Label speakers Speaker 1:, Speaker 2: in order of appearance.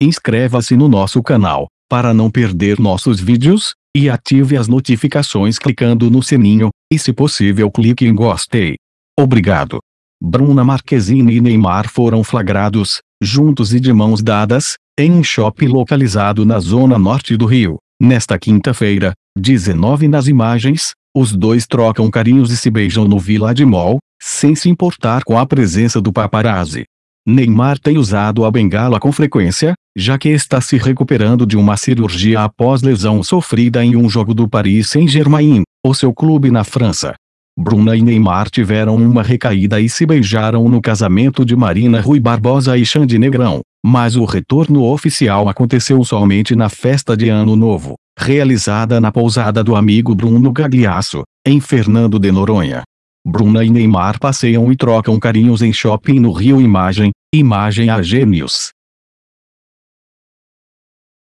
Speaker 1: Inscreva-se no nosso canal, para não perder nossos vídeos, e ative as notificações clicando no sininho, e se possível clique em gostei. Obrigado. Bruna Marquezine e Neymar foram flagrados, juntos e de mãos dadas, em um shopping localizado na zona norte do Rio. Nesta quinta-feira, 19 nas imagens, os dois trocam carinhos e se beijam no de Mall, sem se importar com a presença do paparazzi. Neymar tem usado a bengala com frequência, já que está se recuperando de uma cirurgia após lesão sofrida em um jogo do Paris Saint-Germain, o seu clube na França. Bruna e Neymar tiveram uma recaída e se beijaram no casamento de Marina Rui Barbosa e Xande Negrão, mas o retorno oficial aconteceu somente na festa de Ano Novo, realizada na pousada do amigo Bruno Gagliasso, em Fernando de Noronha. Bruna e Neymar passeiam e trocam carinhos em shopping no Rio Imagem, Imagem a Gêmeos.